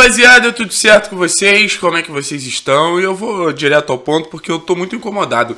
rapaziada, tudo certo com vocês? Como é que vocês estão? E eu vou direto ao ponto porque eu tô muito incomodado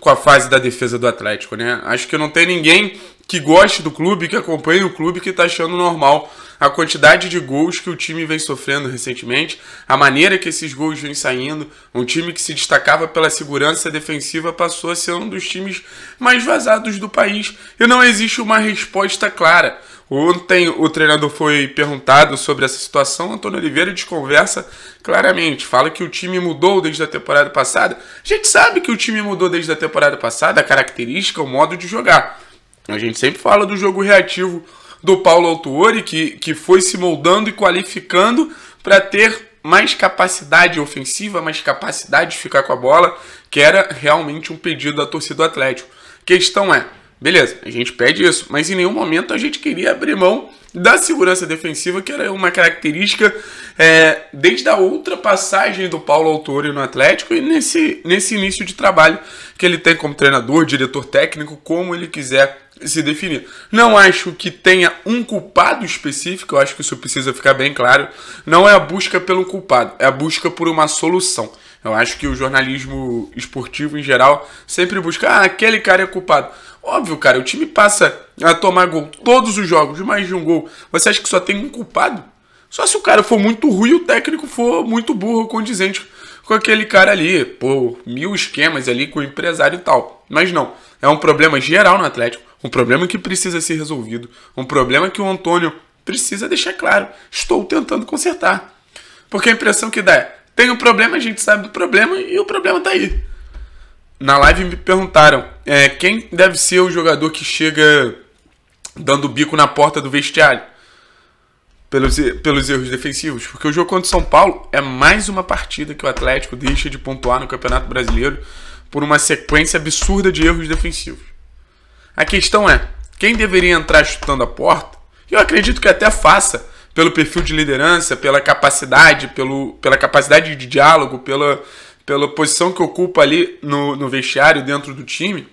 com a fase da defesa do Atlético, né? Acho que não tem ninguém que goste do clube, que acompanhe o clube, que tá achando normal a quantidade de gols que o time vem sofrendo recentemente, a maneira que esses gols vêm saindo. Um time que se destacava pela segurança defensiva passou a ser um dos times mais vazados do país e não existe uma resposta clara. Ontem o treinador foi perguntado sobre essa situação. Antônio Oliveira desconversa claramente. Fala que o time mudou desde a temporada passada. A gente sabe que o time mudou desde a temporada passada, a característica, o modo de jogar. A gente sempre fala do jogo reativo do Paulo Autuori, que, que foi se moldando e qualificando para ter mais capacidade ofensiva, mais capacidade de ficar com a bola, que era realmente um pedido da torcida do Atlético. Questão é, Beleza, a gente pede isso, mas em nenhum momento a gente queria abrir mão da segurança defensiva, que era uma característica é, desde a outra passagem do Paulo Autori no Atlético e nesse, nesse início de trabalho que ele tem como treinador, diretor técnico, como ele quiser se definir. Não acho que tenha um culpado específico, eu acho que isso precisa ficar bem claro. Não é a busca pelo culpado, é a busca por uma solução. Eu acho que o jornalismo esportivo em geral sempre busca, ah, aquele cara é culpado. Óbvio, cara, o time passa a tomar gol todos os jogos, mais de um gol. Você acha que só tem um culpado? Só se o cara for muito ruim e o técnico for muito burro, condizente com aquele cara ali, pô, mil esquemas ali com o empresário e tal. Mas não, é um problema geral no Atlético, um problema que precisa ser resolvido, um problema que o Antônio precisa deixar claro. Estou tentando consertar. Porque a impressão que dá é, tem um problema, a gente sabe do problema e o problema tá aí. Na live me perguntaram é, quem deve ser o jogador que chega dando bico na porta do vestiário pelos, pelos erros defensivos. Porque o jogo contra o São Paulo é mais uma partida que o Atlético deixa de pontuar no Campeonato Brasileiro por uma sequência absurda de erros defensivos. A questão é: quem deveria entrar chutando a porta, eu acredito que até faça, pelo perfil de liderança, pela capacidade, pelo, pela capacidade de diálogo, pela, pela posição que ocupa ali no, no vestiário, dentro do time,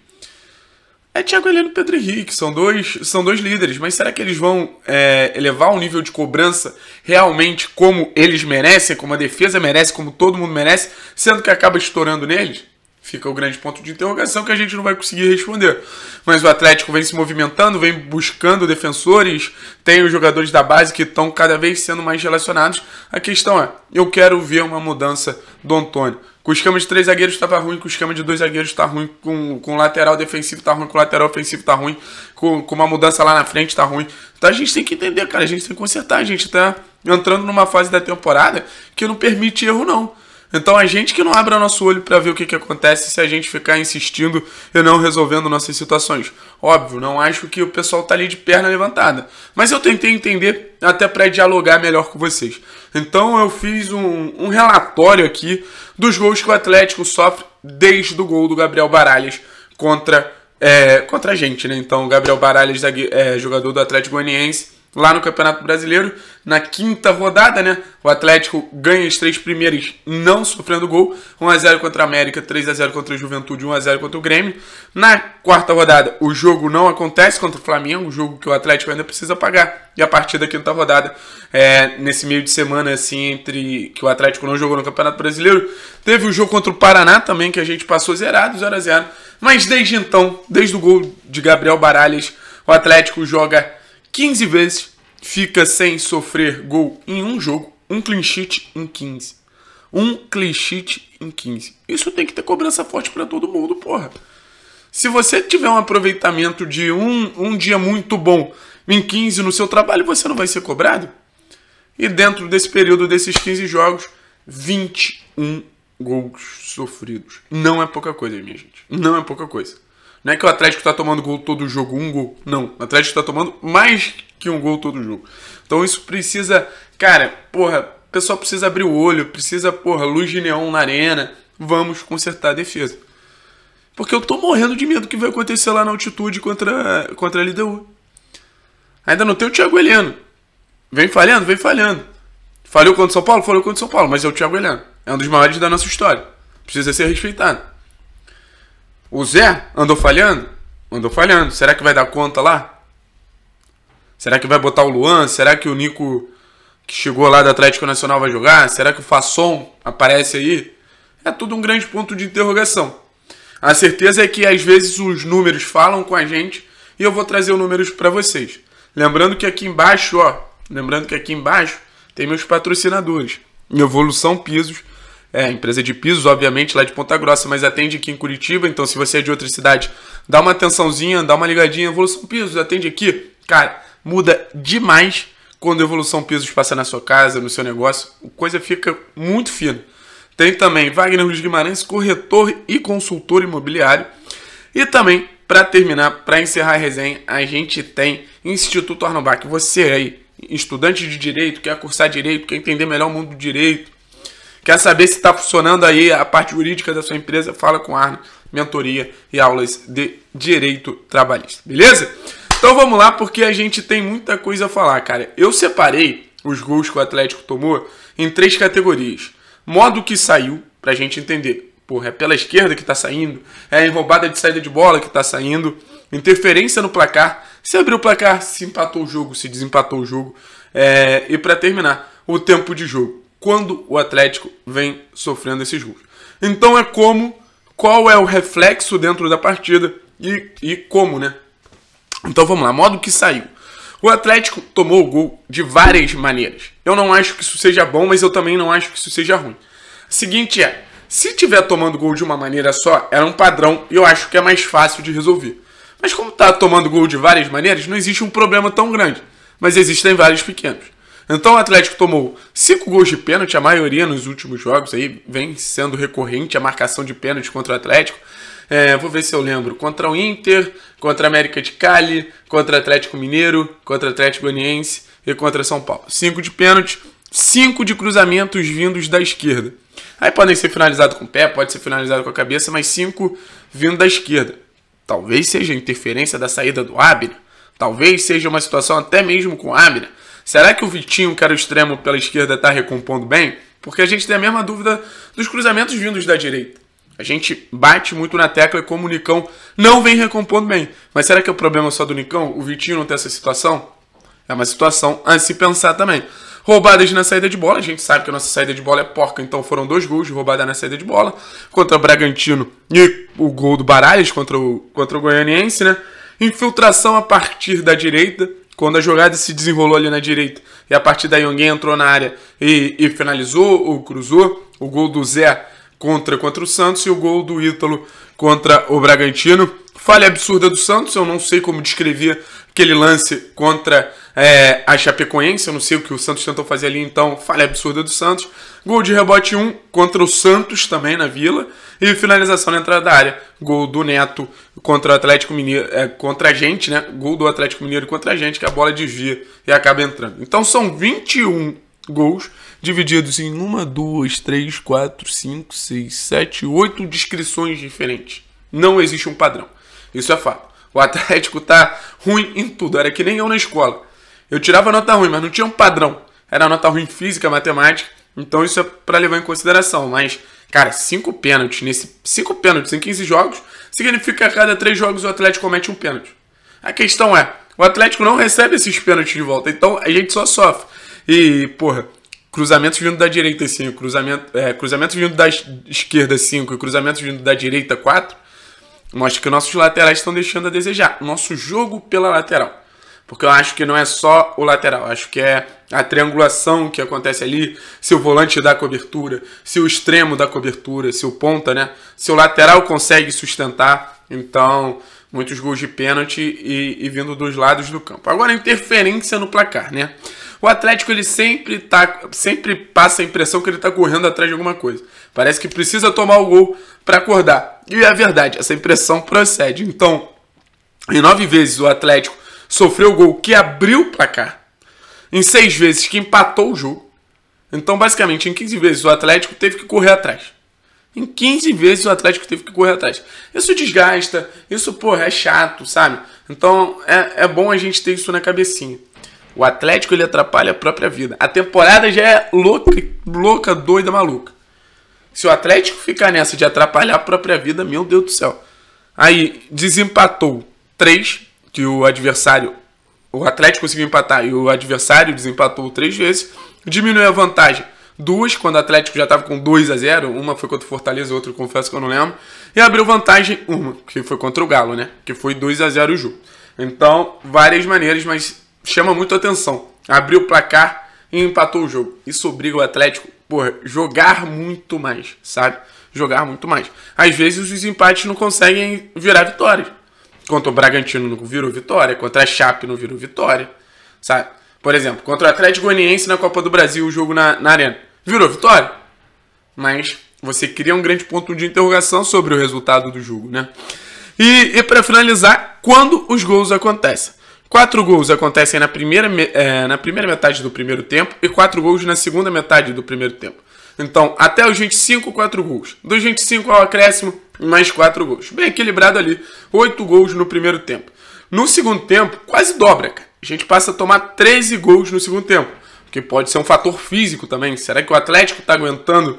é Thiago Heleno e Pedro Henrique. São dois, são dois líderes, mas será que eles vão é, elevar o nível de cobrança realmente como eles merecem, como a defesa merece, como todo mundo merece, sendo que acaba estourando neles? Fica o grande ponto de interrogação que a gente não vai conseguir responder. Mas o Atlético vem se movimentando, vem buscando defensores, tem os jogadores da base que estão cada vez sendo mais relacionados. A questão é, eu quero ver uma mudança do Antônio. Com o esquema de três zagueiros estava ruim, com o esquema de dois zagueiros está ruim, com, com o lateral defensivo está ruim, com o lateral ofensivo está ruim, com, com uma mudança lá na frente está ruim. Então a gente tem que entender, cara, a gente tem que consertar, a gente está entrando numa fase da temporada que não permite erro não. Então a gente que não abre nosso olho para ver o que, que acontece se a gente ficar insistindo e não resolvendo nossas situações. Óbvio, não acho que o pessoal tá ali de perna levantada, mas eu tentei entender até para dialogar melhor com vocês. Então eu fiz um, um relatório aqui dos gols que o Atlético sofre desde o gol do Gabriel Baralhas contra é, contra a gente, né? Então, Gabriel Baralhas, é, jogador do Atlético Goianiense, lá no Campeonato Brasileiro, na quinta rodada, né? O Atlético ganha os três primeiros não sofrendo gol, 1 a 0 contra a América, 3 a 0 contra a Juventude, 1 a 0 contra o Grêmio. Na quarta rodada, o jogo não acontece contra o Flamengo, um jogo que o Atlético ainda precisa pagar. E a partir da quinta rodada, é, nesse meio de semana assim, entre que o Atlético não jogou no Campeonato Brasileiro, teve o jogo contra o Paraná também que a gente passou zerado, 0 a 0. Mas desde então, desde o gol de Gabriel Baralhas, o Atlético joga 15 vezes, fica sem sofrer gol em um jogo, um clean sheet em 15. Um clean sheet em 15. Isso tem que ter cobrança forte para todo mundo, porra. Se você tiver um aproveitamento de um, um dia muito bom em 15 no seu trabalho, você não vai ser cobrado? E dentro desse período desses 15 jogos, 21 gols sofridos. Não é pouca coisa, minha gente. Não é pouca coisa. Não é que o Atlético está tomando gol todo jogo, um gol. Não, o Atlético está tomando mais que um gol todo jogo. Então isso precisa, cara, porra, o pessoal precisa abrir o olho, precisa, porra, luz de neon na arena. Vamos consertar a defesa. Porque eu tô morrendo de medo do que vai acontecer lá na altitude contra, contra a LDU. Ainda não tem o Thiago Heleno. Vem falhando, vem falhando. Falhou contra o São Paulo? Falhou contra o São Paulo, mas é o Thiago Heleno. É um dos maiores da nossa história. Precisa ser respeitado. O Zé andou falhando? Andou falhando. Será que vai dar conta lá? Será que vai botar o Luan? Será que o Nico, que chegou lá do Atlético Nacional, vai jogar? Será que o Fasson aparece aí? É tudo um grande ponto de interrogação. A certeza é que às vezes os números falam com a gente e eu vou trazer os números para vocês. Lembrando que aqui embaixo, ó, lembrando que aqui embaixo tem meus patrocinadores, Evolução Pisos é, empresa de pisos, obviamente, lá de Ponta Grossa, mas atende aqui em Curitiba. Então, se você é de outra cidade, dá uma atençãozinha, dá uma ligadinha. Evolução Pisos, atende aqui. Cara, muda demais quando Evolução Pisos passa na sua casa, no seu negócio. A coisa fica muito fina. Tem também Wagner Luiz Guimarães, corretor e consultor imobiliário. E também, para terminar, para encerrar a resenha, a gente tem Instituto Arnobac. Você aí, estudante de direito, quer cursar direito, quer entender melhor o mundo do direito, Quer saber se está funcionando aí a parte jurídica da sua empresa? Fala com Arno, mentoria e aulas de direito trabalhista, beleza? Então vamos lá, porque a gente tem muita coisa a falar, cara. Eu separei os gols que o Atlético tomou em três categorias. Modo que saiu, pra gente entender. Porra, é pela esquerda que tá saindo, é a enrobada de saída de bola que tá saindo, interferência no placar, se abriu o placar, se empatou o jogo, se desempatou o jogo. É... e para terminar, o tempo de jogo quando o Atlético vem sofrendo esses gols. Então é como, qual é o reflexo dentro da partida e, e como, né? Então vamos lá, modo que saiu. O Atlético tomou o gol de várias maneiras. Eu não acho que isso seja bom, mas eu também não acho que isso seja ruim. O seguinte é, se tiver tomando gol de uma maneira só, era um padrão e eu acho que é mais fácil de resolver. Mas como tá tomando gol de várias maneiras, não existe um problema tão grande, mas existem vários pequenos. Então o Atlético tomou 5 gols de pênalti, a maioria nos últimos jogos aí vem sendo recorrente a marcação de pênalti contra o Atlético. É, vou ver se eu lembro. Contra o Inter, contra a América de Cali, contra o Atlético Mineiro, contra o Atlético Goianiense e contra São Paulo. 5 de pênalti, 5 de cruzamentos vindos da esquerda. Aí podem ser finalizados com o pé, pode ser finalizado com a cabeça, mas 5 vindo da esquerda. Talvez seja interferência da saída do Abner. Talvez seja uma situação até mesmo com o Abner. Será que o Vitinho, que era o extremo pela esquerda, está recompondo bem? Porque a gente tem a mesma dúvida dos cruzamentos vindos da direita. A gente bate muito na tecla e como o Nicão não vem recompondo bem. Mas será que é o problema só do Nicão? O Vitinho não tem essa situação? É uma situação a se pensar também. Roubadas na saída de bola, a gente sabe que a nossa saída de bola é porca, então foram dois gols de roubada na saída de bola contra o Bragantino e o gol do Baralhas contra o, contra o Goianiense, né? Infiltração a partir da direita, quando a jogada se desenrolou ali na direita e a partir daí alguém entrou na área e, e finalizou ou cruzou, o gol do Zé contra contra o Santos e o gol do Ítalo contra o Bragantino. Falha absurda do Santos, eu não sei como descrever aquele lance contra é, a Chapecoense, eu não sei o que o Santos tentou fazer ali, então falha absurda do Santos. Gol de rebote 1 contra o Santos também na Vila. E finalização na entrada da área, gol do Neto contra o Atlético Mineiro, é, contra a gente, né? Gol do Atlético Mineiro contra a gente, que a bola desvia e acaba entrando. Então são 21 gols divididos em uma, duas, três, quatro, cinco, seis, sete, oito descrições diferentes. Não existe um padrão. Isso é fato. O Atlético tá ruim em tudo. Era que nem eu na escola. Eu tirava nota ruim, mas não tinha um padrão. Era nota ruim física, matemática. Então isso é para levar em consideração. Mas Cara, cinco pênaltis nesse. Cinco pênaltis em 15 jogos significa que a cada três jogos o Atlético comete um pênalti. A questão é, o Atlético não recebe esses pênaltis de volta, então a gente só sofre. E, porra, cruzamentos vindo da direita 5, cruzamento, é, cruzamentos vindo da esquerda 5 e cruzamentos vindo da direita 4, mostra que nossos laterais estão deixando a desejar. Nosso jogo pela lateral. Porque eu acho que não é só o lateral, acho que é a triangulação que acontece ali, se o volante dá cobertura, se o extremo dá cobertura, se o ponta, né? Se o lateral consegue sustentar. Então, muitos gols de pênalti e, e, vindo dos lados do campo. Agora, interferência no placar, né? O Atlético ele sempre, tá, sempre passa a impressão que ele está correndo atrás de alguma coisa. Parece que precisa tomar o gol para acordar. E é verdade, essa impressão procede. Então, em nove vezes o Atlético sofreu o gol que abriu o placar, em seis vezes que empatou o jogo. Então, basicamente, em 15 vezes o Atlético teve que correr atrás. Em 15 vezes o Atlético teve que correr atrás. Isso desgasta, isso, porra, é chato, sabe? Então é, é bom a gente ter isso na cabecinha. O Atlético ele atrapalha a própria vida. A temporada já é louca, louca, doida, maluca. Se o Atlético ficar nessa de atrapalhar a própria vida, meu Deus do céu. Aí desempatou 3, que o adversário, o Atlético conseguiu empatar e o adversário desempatou três vezes, diminuiu a vantagem. Duas, quando o Atlético já estava com 2 a 0 uma foi contra o Fortaleza, outra confesso que eu não lembro, e abriu vantagem uma, que foi contra o Galo, né? Que foi 2 a 0 o jogo. Então, várias maneiras, mas chama muito atenção. Abriu o placar e empatou o jogo. Isso obriga o Atlético, por jogar muito mais, sabe? Jogar muito mais. Às vezes os empates não conseguem virar vitórias. Contra o Bragantino não virou vitória, contra a Chape não virou vitória, sabe? Por exemplo, contra o Atlético Goianiense na Copa do Brasil, o jogo na, na Arena. Virou vitória? Mas você cria um grande ponto de interrogação sobre o resultado do jogo, né? E, e para finalizar, quando os gols acontecem? Quatro gols acontecem na primeira, é, na primeira metade do primeiro tempo e quatro gols na segunda metade do primeiro tempo. Então, até os 25, quatro gols. Dos 25 ao acréscimo, mais quatro gols. Bem equilibrado ali, oito gols no primeiro tempo. No segundo tempo, quase dobra, cara. A gente passa a tomar 13 gols no segundo tempo, que pode ser um fator físico também. Será que o Atlético está aguentando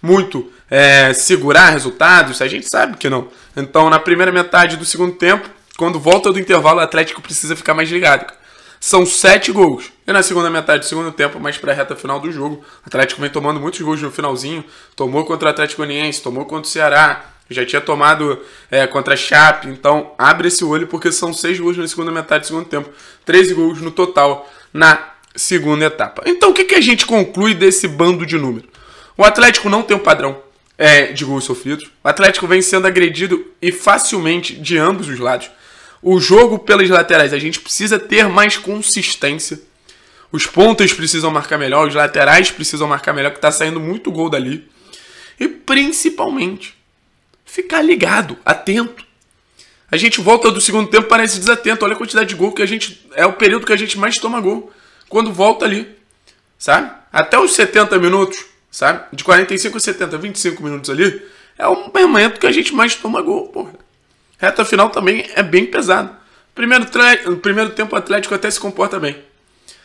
muito é, segurar resultados? A gente sabe que não. Então, na primeira metade do segundo tempo, quando volta do intervalo, o Atlético precisa ficar mais ligado. São sete gols. E na segunda metade do segundo tempo, mais para a reta final do jogo, o Atlético vem tomando muitos gols no finalzinho. Tomou contra o Atlético Goianiense, tomou contra o Ceará, já tinha tomado é, contra a Chape, então abre esse olho porque são seis gols na segunda metade do segundo tempo, 13 gols no total na segunda etapa. Então o que, que a gente conclui desse bando de número? O Atlético não tem um padrão é, de gols sofridos, o Atlético vem sendo agredido e facilmente de ambos os lados. O jogo pelas laterais, a gente precisa ter mais consistência. Os pontas precisam marcar melhor, os laterais precisam marcar melhor, que está saindo muito gol dali. E principalmente, ficar ligado, atento. A gente volta do segundo tempo parece desatento. Olha a quantidade de gol que a gente. É o período que a gente mais toma gol. Quando volta ali. Sabe? Até os 70 minutos. Sabe? De 45 a 70, 25 minutos ali. É o momento que a gente mais toma gol, porra. Reta final também é bem pesado. Primeiro, primeiro tempo o Atlético até se comporta bem.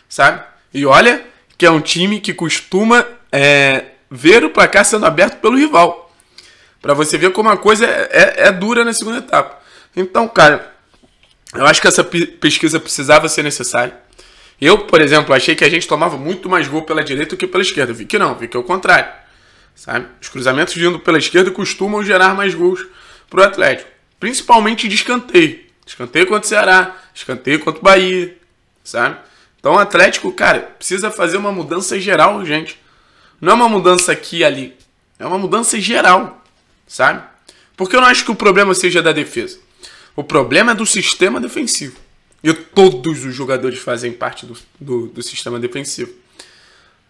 Sabe? E olha que é um time que costuma é, ver o placar sendo aberto pelo rival. Para você ver como a coisa é, é, é dura na segunda etapa. Então, cara, eu acho que essa pesquisa precisava ser necessária. Eu, por exemplo, achei que a gente tomava muito mais gol pela direita do que pela esquerda. Vi que não, vi que é o contrário. Sabe? Os cruzamentos vindo pela esquerda costumam gerar mais gols para o Atlético. Principalmente de escanteio. Escanteio contra o Ceará, escanteio contra o Bahia. Sabe? Então o Atlético, cara, precisa fazer uma mudança geral, gente. Não é uma mudança aqui e ali. É uma mudança geral sabe? Porque eu não acho que o problema seja da defesa. O problema é do sistema defensivo. E todos os jogadores fazem parte do, do, do sistema defensivo.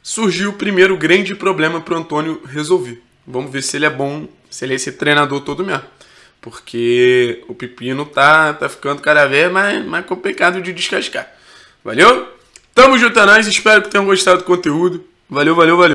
Surgiu o primeiro grande problema para o Antônio resolver. Vamos ver se ele é bom, se ele é esse treinador todo mesmo. Porque o pepino tá, tá ficando cada vez mais, mais complicado de descascar. Valeu? Tamo junto a é nós, espero que tenham gostado do conteúdo. Valeu, valeu, valeu.